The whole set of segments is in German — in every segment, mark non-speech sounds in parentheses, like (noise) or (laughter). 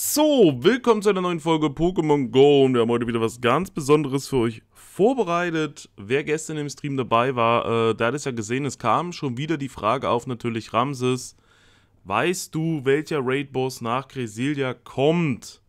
So, willkommen zu einer neuen Folge Pokémon Go und wir haben heute wieder was ganz Besonderes für euch vorbereitet. Wer gestern im Stream dabei war, äh, der hat es ja gesehen, es kam schon wieder die Frage auf, natürlich Ramses. Weißt du, welcher Raid-Boss nach Cresilia kommt?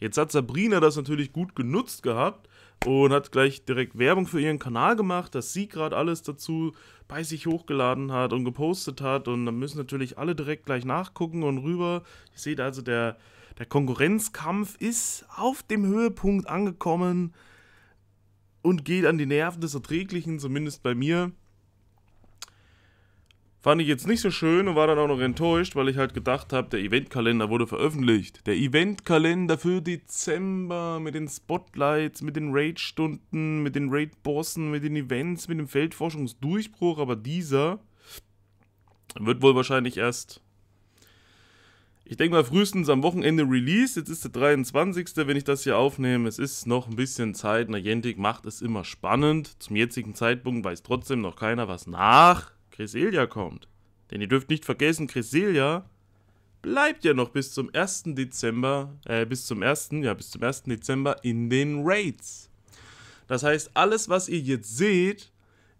Jetzt hat Sabrina das natürlich gut genutzt gehabt und hat gleich direkt Werbung für ihren Kanal gemacht, dass sie gerade alles dazu bei sich hochgeladen hat und gepostet hat. Und dann müssen natürlich alle direkt gleich nachgucken und rüber. Ihr seht also, der, der Konkurrenzkampf ist auf dem Höhepunkt angekommen und geht an die Nerven des Erträglichen, zumindest bei mir. Fand ich jetzt nicht so schön und war dann auch noch enttäuscht, weil ich halt gedacht habe, der Eventkalender wurde veröffentlicht. Der Eventkalender für Dezember mit den Spotlights, mit den Raid-Stunden, mit den Raid-Bossen, mit den Events, mit dem Feldforschungsdurchbruch, aber dieser wird wohl wahrscheinlich erst, ich denke mal frühestens am Wochenende released. Jetzt ist der 23., wenn ich das hier aufnehme. Es ist noch ein bisschen Zeit. Na, Jentik macht es immer spannend. Zum jetzigen Zeitpunkt weiß trotzdem noch keiner was nach. Cresselia kommt. Denn ihr dürft nicht vergessen, Cresselia bleibt ja noch bis zum 1. Dezember, äh, bis zum 1. ja, bis zum 1. Dezember in den Raids. Das heißt, alles, was ihr jetzt seht,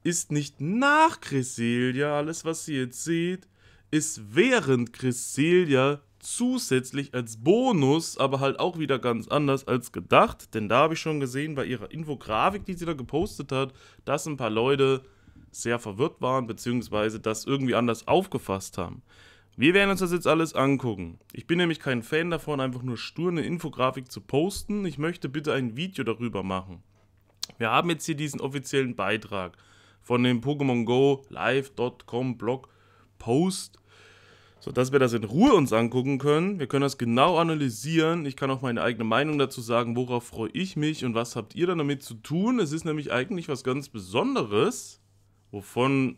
ist nicht nach Cresselia. Alles, was ihr jetzt seht, ist während Cresselia zusätzlich als Bonus, aber halt auch wieder ganz anders als gedacht. Denn da habe ich schon gesehen bei ihrer Infografik, die sie da gepostet hat, dass ein paar Leute sehr verwirrt waren, beziehungsweise das irgendwie anders aufgefasst haben. Wir werden uns das jetzt alles angucken. Ich bin nämlich kein Fan davon, einfach nur stur eine Infografik zu posten. Ich möchte bitte ein Video darüber machen. Wir haben jetzt hier diesen offiziellen Beitrag von dem Pokémon Go Live.com Blog Post, sodass wir das in Ruhe uns angucken können. Wir können das genau analysieren. Ich kann auch meine eigene Meinung dazu sagen, worauf freue ich mich und was habt ihr dann damit zu tun. Es ist nämlich eigentlich was ganz Besonderes wovon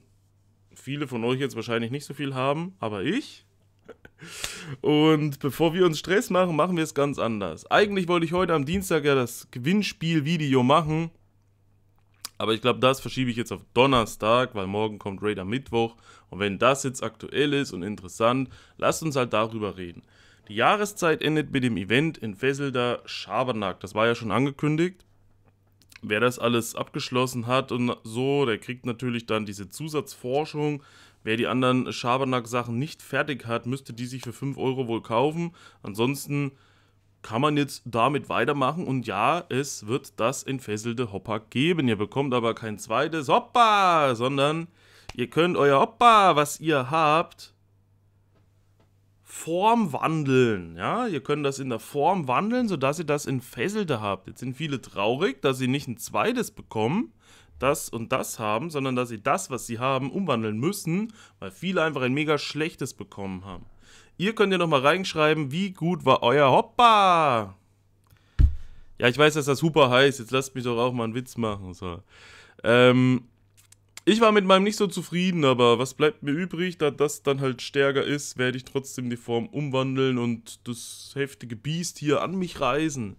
viele von euch jetzt wahrscheinlich nicht so viel haben, aber ich. Und bevor wir uns Stress machen, machen wir es ganz anders. Eigentlich wollte ich heute am Dienstag ja das Gewinnspiel-Video machen. Aber ich glaube, das verschiebe ich jetzt auf Donnerstag, weil morgen kommt Raider Mittwoch. Und wenn das jetzt aktuell ist und interessant, lasst uns halt darüber reden. Die Jahreszeit endet mit dem Event in Fesselder Schabernack. Das war ja schon angekündigt. Wer das alles abgeschlossen hat und so, der kriegt natürlich dann diese Zusatzforschung. Wer die anderen Schabernack-Sachen nicht fertig hat, müsste die sich für 5 Euro wohl kaufen. Ansonsten kann man jetzt damit weitermachen. Und ja, es wird das entfesselte Hopper geben. Ihr bekommt aber kein zweites Hopper, sondern ihr könnt euer Hopper, was ihr habt, Form wandeln. Ja, ihr könnt das in der Form wandeln, sodass ihr das in Fesselte habt. Jetzt sind viele traurig, dass sie nicht ein zweites bekommen, das und das haben, sondern dass sie das, was sie haben, umwandeln müssen, weil viele einfach ein mega schlechtes bekommen haben. Ihr könnt ja nochmal reinschreiben, wie gut war euer Hoppa? Ja, ich weiß, dass das super heißt. Jetzt lasst mich doch auch mal einen Witz machen. So. Ähm, ich war mit meinem nicht so zufrieden, aber was bleibt mir übrig? Da das dann halt stärker ist, werde ich trotzdem die Form umwandeln und das heftige Biest hier an mich reißen.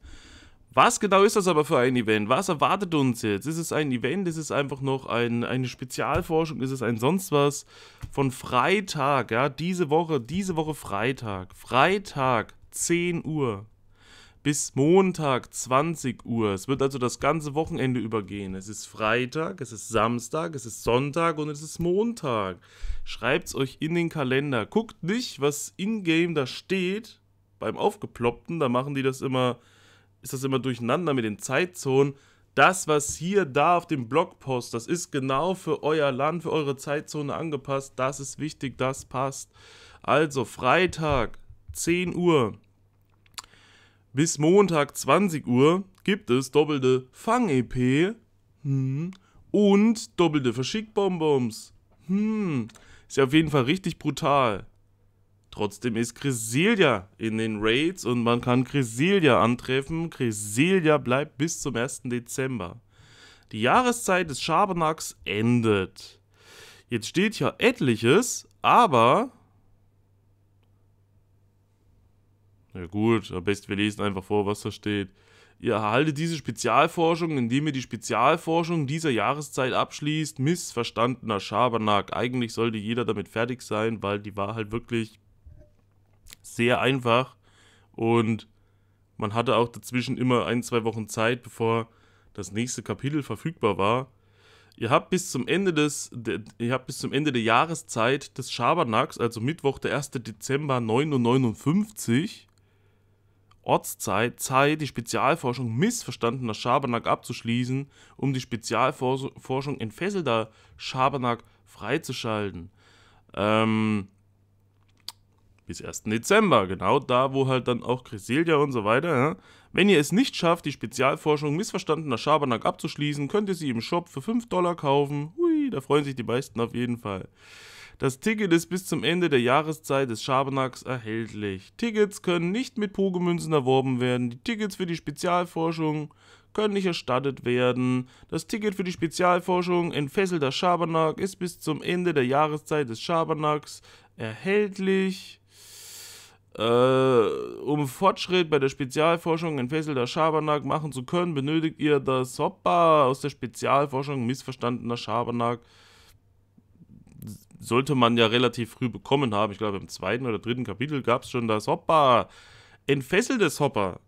Was genau ist das aber für ein Event? Was erwartet uns jetzt? Ist es ein Event? Ist es einfach noch ein, eine Spezialforschung? Ist es ein sonst was? Von Freitag, ja, diese Woche, diese Woche Freitag. Freitag, 10 Uhr bis Montag 20 Uhr. Es wird also das ganze Wochenende übergehen. Es ist Freitag, es ist Samstag, es ist Sonntag und es ist Montag. Schreibt es euch in den Kalender. Guckt nicht, was in-game da steht. Beim Aufgeploppten, da machen die das immer, ist das immer durcheinander mit den Zeitzonen. Das, was hier da auf dem Blogpost, das ist genau für euer Land, für eure Zeitzone angepasst. Das ist wichtig, das passt. Also Freitag, 10 Uhr, bis Montag 20 Uhr gibt es doppelte Fang-EP hm, und doppelte Verschickbonbons. Hm, ist ja auf jeden Fall richtig brutal. Trotzdem ist Cresselia in den Raids und man kann Cresselia antreffen. Cresselia bleibt bis zum 1. Dezember. Die Jahreszeit des Schabernacks endet. Jetzt steht ja etliches, aber Ja gut, am besten wir lesen einfach vor, was da steht. Ihr erhaltet diese Spezialforschung, indem ihr die Spezialforschung dieser Jahreszeit abschließt. Missverstandener Schabernack. Eigentlich sollte jeder damit fertig sein, weil die war halt wirklich sehr einfach. Und man hatte auch dazwischen immer ein, zwei Wochen Zeit, bevor das nächste Kapitel verfügbar war. Ihr habt bis zum Ende des, de, ihr habt bis zum Ende der Jahreszeit des Schabernacks, also Mittwoch, der 1. Dezember 9.59 Ortszeit sei die Spezialforschung missverstandener Schabernack abzuschließen, um die Spezialforschung entfesselter Schabernack freizuschalten. Ähm, bis 1. Dezember, genau da, wo halt dann auch Cresselia und so weiter. Ja? Wenn ihr es nicht schafft, die Spezialforschung missverstandener Schabernack abzuschließen, könnt ihr sie im Shop für 5 Dollar kaufen. Hui, da freuen sich die meisten auf jeden Fall. Das Ticket ist bis zum Ende der Jahreszeit des Schabernacks erhältlich. Tickets können nicht mit Pokémünzen erworben werden. Die Tickets für die Spezialforschung können nicht erstattet werden. Das Ticket für die Spezialforschung Entfesselter Schabernack ist bis zum Ende der Jahreszeit des Schabernacks erhältlich. Äh, um Fortschritt bei der Spezialforschung Entfesselter Schabernack machen zu können, benötigt ihr das Hoppa aus der Spezialforschung Missverstandener Schabernack sollte man ja relativ früh bekommen haben. Ich glaube, im zweiten oder dritten Kapitel gab es schon das Hopper. Entfesseltes Hopper.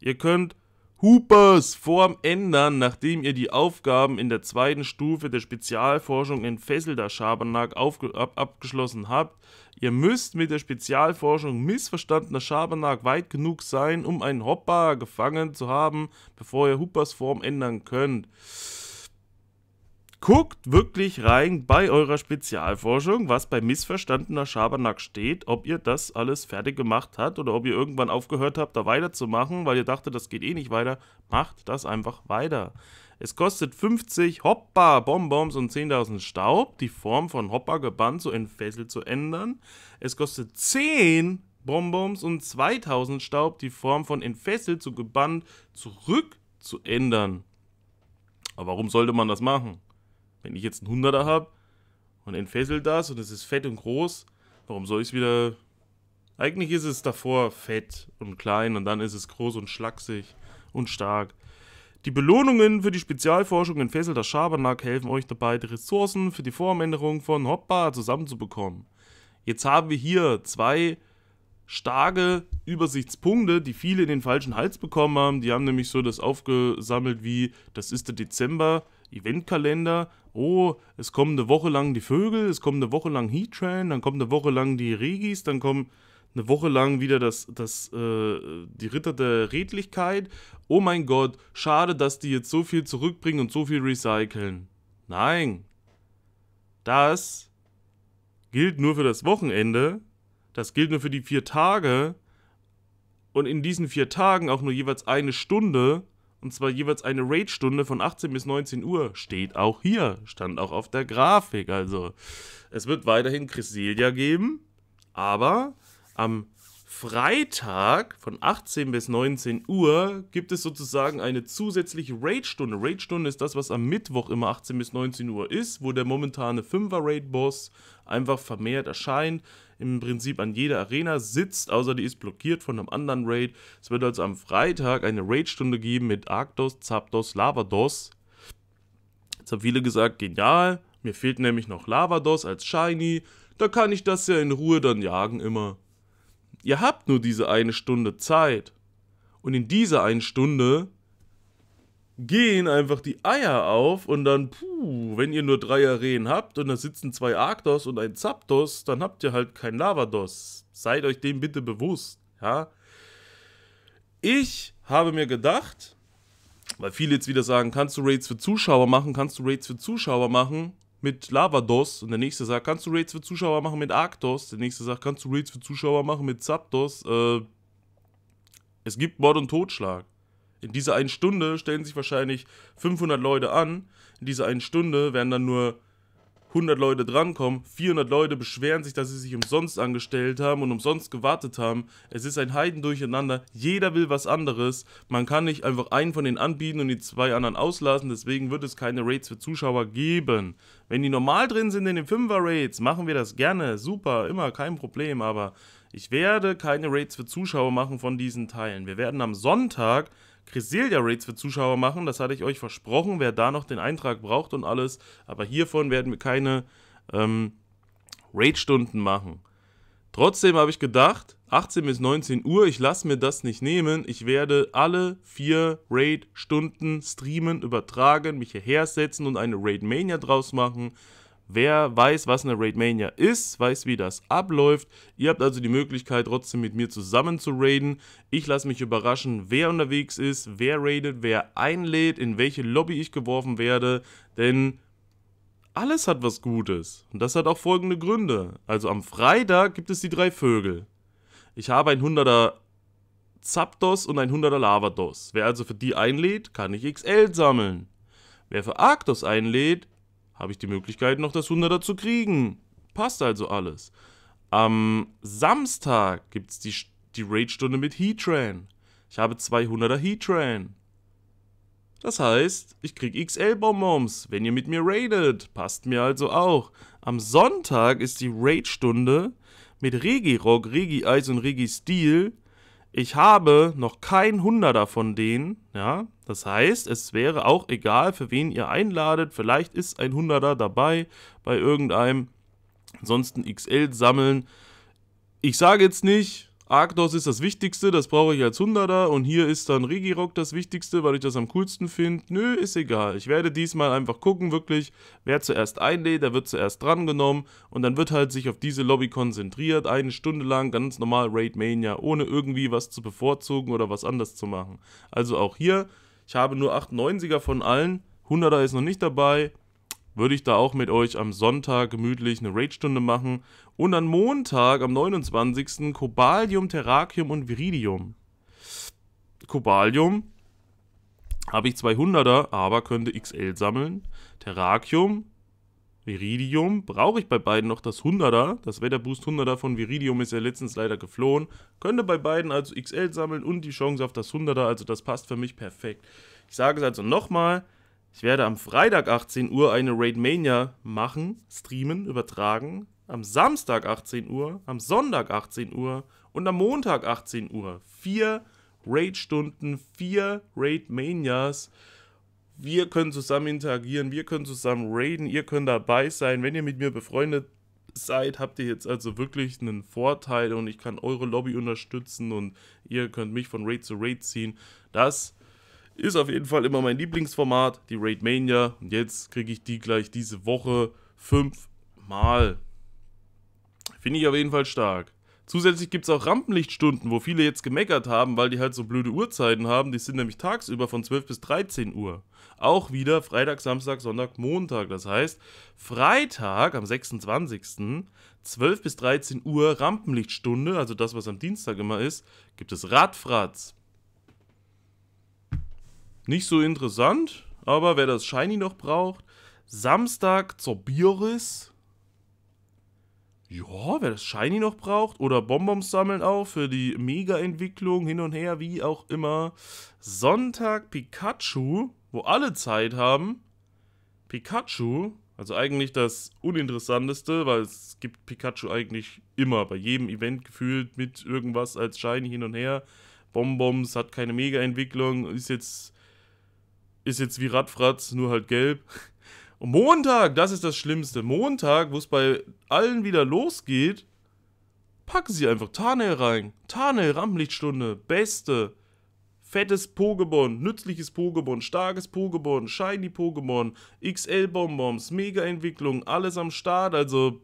Ihr könnt Hoopers Form ändern, nachdem ihr die Aufgaben in der zweiten Stufe der Spezialforschung entfesselter Schabernack ab abgeschlossen habt. Ihr müsst mit der Spezialforschung missverstandener Schabernack weit genug sein, um einen Hopper gefangen zu haben, bevor ihr Hoopers Form ändern könnt. Guckt wirklich rein bei eurer Spezialforschung, was bei missverstandener Schabernack steht, ob ihr das alles fertig gemacht habt oder ob ihr irgendwann aufgehört habt, da weiterzumachen, weil ihr dachtet, das geht eh nicht weiter. Macht das einfach weiter. Es kostet 50 Hoppa Bonbons und 10.000 Staub, die Form von Hoppa gebannt so entfesselt zu ändern. Es kostet 10 Bonbons und 2000 Staub, die Form von entfesselt zu gebannt zurück zu ändern. Aber warum sollte man das machen? Wenn ich jetzt einen 100er habe und entfesselt das und es ist fett und groß, warum soll ich es wieder. Eigentlich ist es davor fett und klein und dann ist es groß und schlaksig und stark. Die Belohnungen für die Spezialforschung entfesselt das Schabernack helfen euch dabei, die Ressourcen für die Formänderung von Hoppa zusammenzubekommen. Jetzt haben wir hier zwei starke Übersichtspunkte, die viele in den falschen Hals bekommen haben. Die haben nämlich so das aufgesammelt wie, das ist der Dezember, Eventkalender oh, es kommen eine Woche lang die Vögel, es kommen eine Woche lang Heatran, dann kommen eine Woche lang die Regis, dann kommen eine Woche lang wieder das, das, äh, die Ritter der Redlichkeit. Oh mein Gott, schade, dass die jetzt so viel zurückbringen und so viel recyceln. Nein. Das gilt nur für das Wochenende. Das gilt nur für die vier Tage. Und in diesen vier Tagen auch nur jeweils eine Stunde und zwar jeweils eine Raid-Stunde von 18 bis 19 Uhr. Steht auch hier, stand auch auf der Grafik. Also, es wird weiterhin Cresselia geben, aber am Freitag von 18 bis 19 Uhr gibt es sozusagen eine zusätzliche Raid-Stunde. Raid-Stunde ist das, was am Mittwoch immer 18 bis 19 Uhr ist, wo der momentane 5er Raid-Boss einfach vermehrt erscheint im Prinzip an jeder Arena sitzt, außer die ist blockiert von einem anderen Raid. Es wird also am Freitag eine Raid-Stunde geben mit Arctos, Zapdos, Lavados. Jetzt haben viele gesagt, genial, mir fehlt nämlich noch Lavados als Shiny, da kann ich das ja in Ruhe dann jagen immer. Ihr habt nur diese eine Stunde Zeit. Und in dieser einen Stunde gehen einfach die Eier auf und dann, puh, wenn ihr nur drei Dreierrehen habt und da sitzen zwei Arktos und ein Zapdos, dann habt ihr halt kein Lavados. Seid euch dem bitte bewusst, ja. Ich habe mir gedacht, weil viele jetzt wieder sagen, kannst du Raids für Zuschauer machen, kannst du Raids für Zuschauer machen mit Lavados und der nächste sagt, kannst du Raids für Zuschauer machen mit Arktos, der nächste sagt, kannst du Raids für Zuschauer machen mit Zapdos, äh, es gibt Mord und Totschlag. In dieser einen Stunde stellen sich wahrscheinlich 500 Leute an. In dieser einen Stunde werden dann nur 100 Leute drankommen. 400 Leute beschweren sich, dass sie sich umsonst angestellt haben und umsonst gewartet haben. Es ist ein Heidendurcheinander. Jeder will was anderes. Man kann nicht einfach einen von denen anbieten und die zwei anderen auslassen. Deswegen wird es keine Raids für Zuschauer geben. Wenn die normal drin sind in den 5er Rates, machen wir das gerne. Super, immer kein Problem. Aber ich werde keine Raids für Zuschauer machen von diesen Teilen. Wir werden am Sonntag Griselda-Raids für Zuschauer machen. Das hatte ich euch versprochen, wer da noch den Eintrag braucht und alles. Aber hiervon werden wir keine ähm, Raid-Stunden machen. Trotzdem habe ich gedacht, 18 bis 19 Uhr, ich lasse mir das nicht nehmen. Ich werde alle vier Raid-Stunden streamen, übertragen, mich hierher setzen und eine Raid-Mania draus machen. Wer weiß, was eine Raidmania ist, weiß, wie das abläuft. Ihr habt also die Möglichkeit, trotzdem mit mir zusammen zu raiden. Ich lasse mich überraschen, wer unterwegs ist, wer raidet, wer einlädt, in welche Lobby ich geworfen werde. Denn alles hat was Gutes. Und das hat auch folgende Gründe. Also am Freitag gibt es die drei Vögel. Ich habe ein 100er Zapdos und ein 100er Lavados. Wer also für die einlädt, kann ich XL sammeln. Wer für Arctos einlädt, habe ich die Möglichkeit, noch das 100er zu kriegen. Passt also alles. Am Samstag gibt es die, die Raid-Stunde mit Heatran. Ich habe 200er Heatran. Das heißt, ich kriege XL-Bonbons, wenn ihr mit mir raidet. Passt mir also auch. Am Sonntag ist die Raid-Stunde mit Regirog, Regi-Eis und Regi-Steel. Ich habe noch kein Hunderter von denen, ja. Das heißt, es wäre auch egal, für wen ihr einladet. Vielleicht ist ein Hunderter dabei bei irgendeinem. Ansonsten XL sammeln. Ich sage jetzt nicht, Arctos ist das Wichtigste, das brauche ich als Hunderter und hier ist dann Regirock das Wichtigste, weil ich das am coolsten finde. Nö, ist egal. Ich werde diesmal einfach gucken, wirklich, wer zuerst einlädt, der wird zuerst drangenommen und dann wird halt sich auf diese Lobby konzentriert, eine Stunde lang ganz normal Raid Mania, ohne irgendwie was zu bevorzugen oder was anders zu machen. Also auch hier, ich habe nur 98er von allen, 100er ist noch nicht dabei, würde ich da auch mit euch am Sonntag gemütlich eine Raid-Stunde machen und am Montag, am 29. Kobalium, Terrakium und Viridium. Kobalium habe ich 200er, aber könnte XL sammeln. Terrakium, Viridium, brauche ich bei beiden noch das 100er. Das Wetterboost 100er von Viridium ist ja letztens leider geflohen. Könnte bei beiden also XL sammeln und die Chance auf das 100er, also das passt für mich perfekt. Ich sage es also nochmal, ich werde am Freitag 18 Uhr eine Raid Mania machen, streamen, übertragen. Am Samstag 18 Uhr, am Sonntag 18 Uhr und am Montag 18 Uhr. Vier Raid-Stunden, vier Raid Manias. Wir können zusammen interagieren, wir können zusammen raiden, ihr könnt dabei sein. Wenn ihr mit mir befreundet seid, habt ihr jetzt also wirklich einen Vorteil und ich kann eure Lobby unterstützen und ihr könnt mich von Raid zu Raid ziehen. Das ist. Ist auf jeden Fall immer mein Lieblingsformat, die Raid Mania. Und jetzt kriege ich die gleich diese Woche fünfmal. Finde ich auf jeden Fall stark. Zusätzlich gibt es auch Rampenlichtstunden, wo viele jetzt gemeckert haben, weil die halt so blöde Uhrzeiten haben. Die sind nämlich tagsüber von 12 bis 13 Uhr. Auch wieder Freitag, Samstag, Sonntag, Montag. Das heißt, Freitag am 26. 12 bis 13 Uhr Rampenlichtstunde, also das, was am Dienstag immer ist, gibt es Radfratz. Nicht so interessant, aber wer das Shiny noch braucht, Samstag zur Bioris. Ja, wer das Shiny noch braucht oder Bonbons sammeln auch für die Mega-Entwicklung hin und her, wie auch immer. Sonntag Pikachu, wo alle Zeit haben. Pikachu, also eigentlich das Uninteressanteste, weil es gibt Pikachu eigentlich immer bei jedem Event gefühlt mit irgendwas als Shiny hin und her. Bonbons hat keine Mega-Entwicklung, ist jetzt ist jetzt wie Radfratz, nur halt gelb. Und Montag, das ist das Schlimmste. Montag, wo es bei allen wieder losgeht, packen sie einfach Tarnell rein. Tarnell, Rampenlichtstunde, beste. Fettes Pokémon, nützliches Pokémon, starkes Pokémon, Shiny Pokémon, XL-Bonbons, Mega-Entwicklung, alles am Start. Also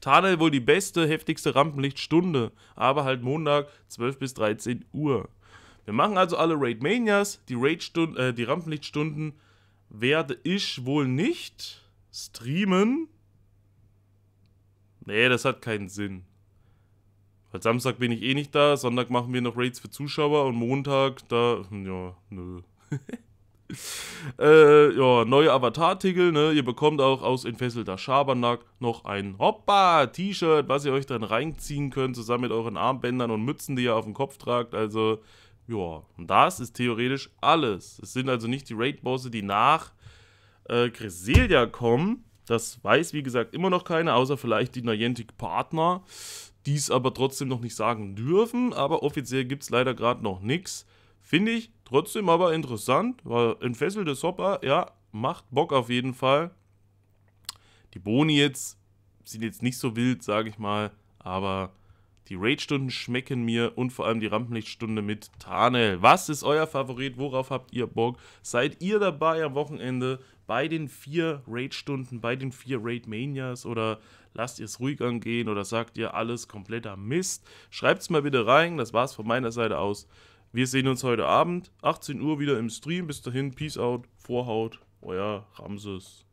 Tarnell wohl die beste, heftigste Rampenlichtstunde. Aber halt Montag, 12 bis 13 Uhr. Wir machen also alle Raid Manias. Die, Raid äh, die Rampenlichtstunden werde ich wohl nicht streamen. Nee, das hat keinen Sinn. Weil Samstag bin ich eh nicht da, Sonntag machen wir noch Raids für Zuschauer und Montag, da, hm, ja, nö. (laughs) äh, ja, neue Avatar-Artikel, ne? Ihr bekommt auch aus entfesselter Schabernack noch ein Hoppa-T-Shirt, was ihr euch dann reinziehen könnt, zusammen mit euren Armbändern und Mützen, die ihr auf dem Kopf tragt. Also, ja, und das ist theoretisch alles. Es sind also nicht die Raid-Bosse, die nach äh, Cresselia kommen. Das weiß, wie gesagt, immer noch keiner, außer vielleicht die Niantic-Partner, die es aber trotzdem noch nicht sagen dürfen. Aber offiziell gibt es leider gerade noch nichts. Finde ich trotzdem aber interessant, weil entfesselte Sopper, ja, macht Bock auf jeden Fall. Die Boni jetzt sind jetzt nicht so wild, sage ich mal, aber die Raid-Stunden schmecken mir und vor allem die Rampenlichtstunde mit Tarnel. Was ist euer Favorit? Worauf habt ihr Bock? Seid ihr dabei am Wochenende bei den vier Raid-Stunden, bei den vier Raid-Manias oder lasst ihr es ruhig angehen oder sagt ihr alles kompletter Mist? Schreibt es mal bitte rein. Das war's von meiner Seite aus. Wir sehen uns heute Abend, 18 Uhr wieder im Stream. Bis dahin, Peace out, Vorhaut, euer Ramses.